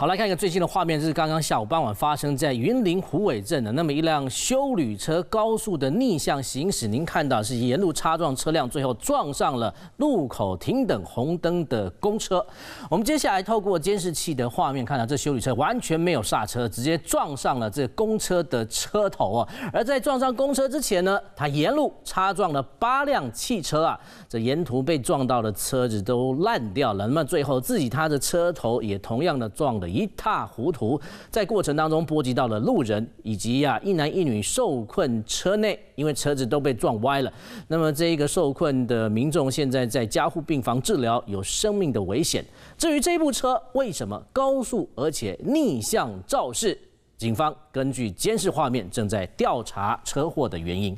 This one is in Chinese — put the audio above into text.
好，来看一个最近的画面，这是刚刚下午傍晚发生在云林虎尾镇的。那么一辆修理车高速的逆向行驶，您看到是沿路插撞车辆，最后撞上了路口停等红灯的公车。我们接下来透过监视器的画面看到，这修理车完全没有刹车，直接撞上了这公车的车头啊！而在撞上公车之前呢，他沿路插撞了八辆汽车啊，这沿途被撞到的车子都烂掉了。那么最后自己他的车头也同样的撞的。一塌糊涂，在过程当中波及到了路人以及啊一男一女受困车内，因为车子都被撞歪了。那么这一个受困的民众现在在加护病房治疗，有生命的危险。至于这部车为什么高速而且逆向肇事，警方根据监视画面正在调查车祸的原因。